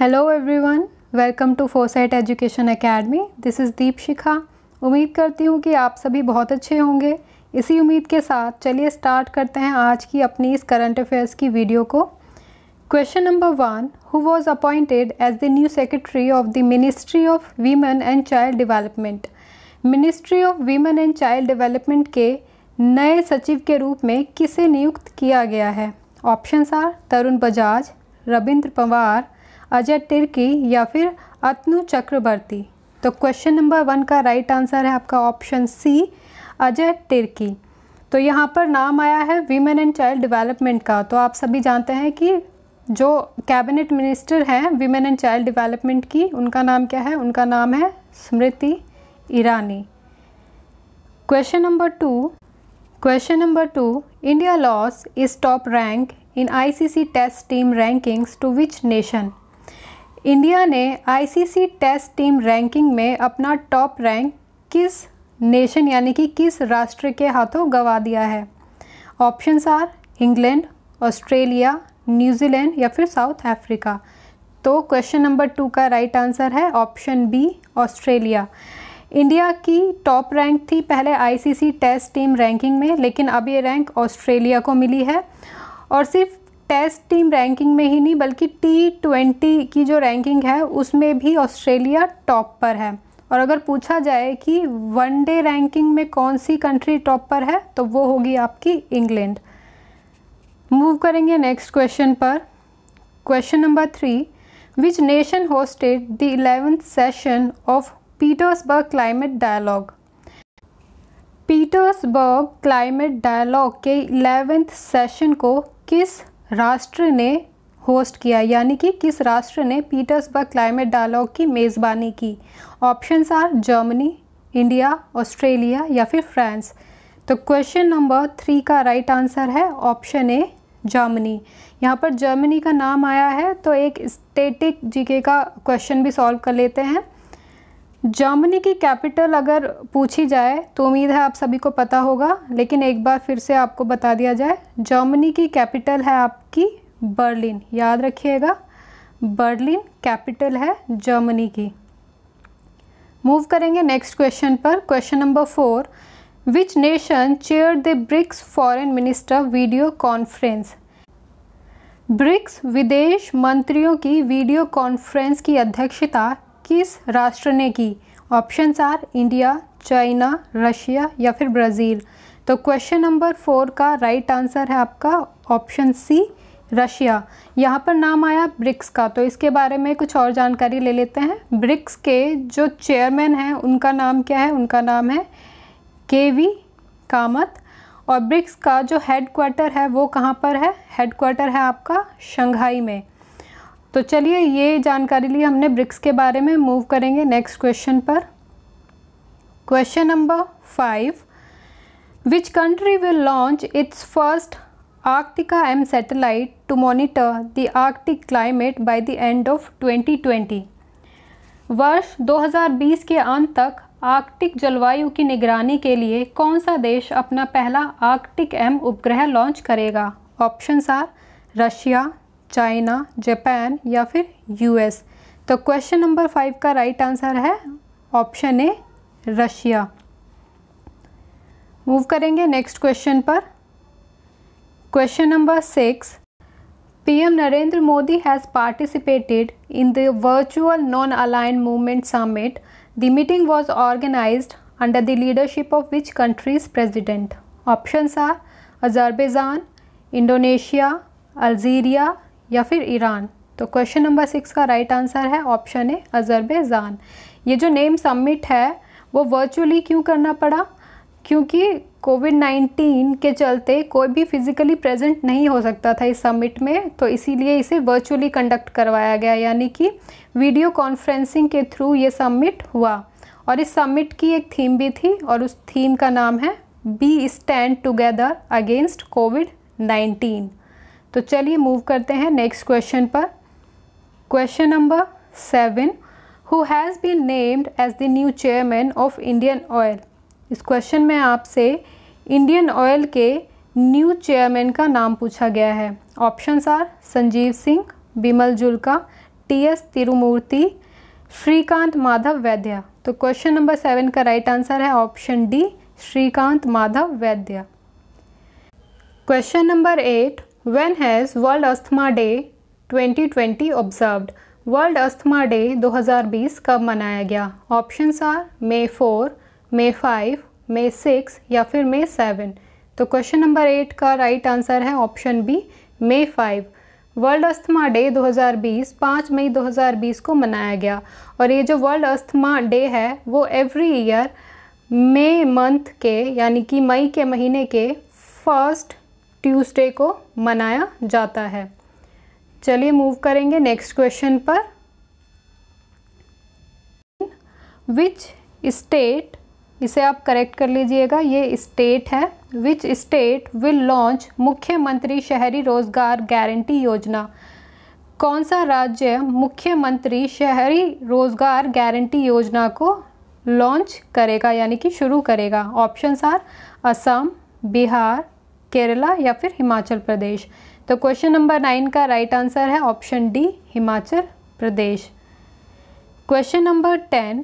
Hello everyone welcome to Foresight education academy this is Deepshikha उम्मीद करती हूँ कि आप सभी बहुत अच्छे होंगे इसी उम्मीद के साथ चलिए स्टार्ट करते हैं आज की अपनी इस करंट अफेयर्स की वीडियो को question number one who was appointed as the new secretary of the ministry of women and child development ministry of women and child development के नए सचिव के रूप में किसे नियुक्त किया गया है ऑप्शन आर तरुण बजाज रविंद्र पवार अजय तिर्की या फिर अतनु चक्रवर्ती तो क्वेश्चन नंबर वन का राइट आंसर है आपका ऑप्शन सी अजय तिर्की तो यहाँ पर नाम आया है वीमेन एंड चाइल्ड डेवलपमेंट का तो आप सभी जानते हैं कि जो कैबिनेट मिनिस्टर हैं वीमेन एंड चाइल्ड डेवलपमेंट की उनका नाम क्या है उनका नाम है Smriti Irani question number two question number two India loses its top rank in ICC test team rankings to which nation India ने आईसीसी टेस्ट टीम रैंकिंग में अपना टॉप रैंक किस नेशन यानी कि किस राष्ट्र के हाथों गवा दिया है options are England Australia New Zealand या फिर साउथ अफ्रीका तो क्वेश्चन नंबर टू का राइट आंसर है ऑप्शन बी ऑस्ट्रेलिया इंडिया की टॉप रैंक थी पहले आईसीसी टेस्ट टीम रैंकिंग में लेकिन अब ये रैंक ऑस्ट्रेलिया को मिली है और सिर्फ टेस्ट टीम रैंकिंग में ही नहीं बल्कि टी ट्वेंटी की जो रैंकिंग है उसमें भी ऑस्ट्रेलिया टॉप पर है और अगर पूछा जाए कि वन डे रैंकिंग में कौन सी कंट्री टॉप पर है तो वो होगी आपकी इंग्लैंड मूव करेंगे नेक्स्ट क्वेश्चन पर question number three which nation hosted the eleventh session of Petersberg climate dialogue Petersberg climate dialogue के इलेवेंथ सेशन को किस राष्ट्र ने होस्ट किया यानी कि किस राष्ट्र ने पीटर्सबर्ग क्लाइमेट डायलॉग की मेज़बानी की options are Germany India Australia या फिर फ्रांस तो क्वेश्चन नंबर थ्री का राइट right आंसर है ऑप्शन ए जर्मनी यहाँ पर जर्मनी का नाम आया है तो एक स्टेटिक जीके का क्वेश्चन भी सॉल्व कर लेते हैं जर्मनी की कैपिटल अगर पूछी जाए तो उम्मीद है आप सभी को पता होगा लेकिन एक बार फिर से आपको बता दिया जाए जर्मनी की कैपिटल है आपकी बर्लिन याद रखिएगा बर्लिन कैपिटल है जर्मनी की मूव करेंगे नेक्स्ट क्वेश्चन पर question number four which nation chair the BRICS foreign minister video conference BRICS विदेश मंत्रियों की वीडियो कॉन्फ्रेंस की अध्यक्षता किस राष्ट्र ने की option are India China Russia या फिर ब्राज़ील तो क्वेश्चन नंबर फोर का राइट आंसर है आपका ऑप्शन सी रशिया यहाँ पर नाम आया ब्रिक्स का तो इसके बारे में कुछ और जानकारी ले लेते हैं ब्रिक्स के जो चेयरमैन हैं उनका नाम क्या है उनका नाम है के वी कामत और ब्रिक्स का जो हेड क्वार्टर है वो कहाँ पर है हेड क्वार्टर है आपका शंघाई में तो चलिए ये जानकारी ली हमने ब्रिक्स के बारे में मूव करेंगे नेक्स्ट क्वेश्चन पर question number five which country will launch its first Arctica M satellite to monitor the Arctic climate by the end of 2020. वर्ष 2020 के अंत तक आर्कटिक जलवायु की निगरानी के लिए कौन सा देश अपना पहला आर्कटिक एम उपग्रह लॉन्च करेगा options are Russia China Japan या फिर यूएस तो क्वेश्चन नंबर फाइव का राइट आंसर है ऑप्शन ए रशिया मूव करेंगे नेक्स्ट क्वेश्चन पर question number six PM Narendra Modi has participated in the virtual non aligned movement summit the meeting was organised under the leadership of which country's president option are Azerbaijan Indonesia Algeria या फिर Iran तो question number six का right right answer है option A Azerbaijan ये जो name submit है वो virtually क्यों करना पड़ा क्योंकि कोविड नाइन्टीन के चलते कोई भी फिज़िकली प्रेजेंट नहीं हो सकता था इस समिट में तो इसीलिए इसे वर्चुअली कंडक्ट करवाया गया यानी कि वीडियो कॉन्फ्रेंसिंग के थ्रू ये सबमिट हुआ और इस समिट की एक थीम भी थी और उस थीम का नाम है be stand together against Covid nineteen तो चलिए मूव करते हैं नेक्स्ट क्वेश्चन पर question number seven who has been named as the new chairman of Indian Oil इस क्वेश्चन में आपसे इंडियन ऑयल के न्यू चेयरमैन का नाम पूछा गया है options are Sanjeev Singh Bimal Julka T S Tirumurti Shrikant Madhav Vaidya तो क्वेश्चन नंबर सेवन का राइट आंसर है ऑप्शन डी श्रीकांत माधव वैद्या question number eight when has world asthma day 2020 observed world asthma day 2020 कब मनाया गया options are May four May five May six या फिर May seven तो क्वेश्चन नंबर एट का राइट right आंसर है option B May five world asthma day 2020 5 मई 2020 को मनाया गया और ये जो वर्ल्ड अस्थमा डे है वो एवरी ईयर मे मंथ के यानी कि मई के महीने के फर्स्ट ट्यूसडे को मनाया जाता है चलिए मूव करेंगे नेक्स्ट क्वेश्चन पर विच स्टेट इसे आप करेक्ट कर लीजिएगा ये स्टेट है विच स्टेट विल लॉन्च मुख्यमंत्री शहरी रोजगार गारंटी योजना कौन सा राज्य मुख्यमंत्री शहरी रोजगार गारंटी योजना को लॉन्च करेगा यानी कि शुरू करेगा ऑप्शंस आर असम बिहार केरला या फिर हिमाचल प्रदेश तो क्वेश्चन नंबर नाइन का राइट आंसर है option D Himachal Pradesh question number ten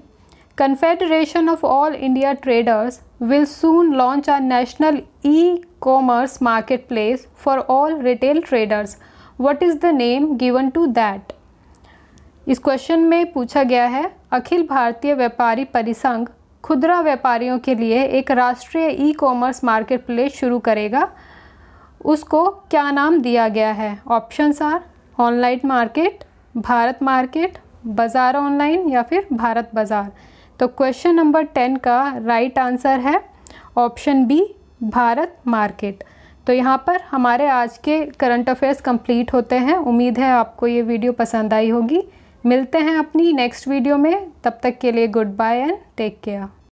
confederation of all India traders will soon launch a national e commerce marketplace for all retail traders what is the name given to that इस क्वेश्चन में पूछा गया है अखिल भारतीय व्यापारी परिसंघ खुदरा व्यापारियों के लिए एक राष्ट्रीय ई कॉमर्स मार्केट प्लेस शुरू करेगा उसको क्या नाम दिया गया है options are online market Bharat market Bazaar online या फिर भारत बाज़ार तो क्वेश्चन नंबर टेन का राइट आंसर है ऑप्शन बी भारत मार्केट तो यहाँ पर हमारे आज के करंट अफेयर्स कंप्लीट होते हैं उम्मीद है आपको ये वीडियो पसंद आई होगी मिलते हैं अपनी नेक्स्ट वीडियो में तब तक के लिए goodbye and take care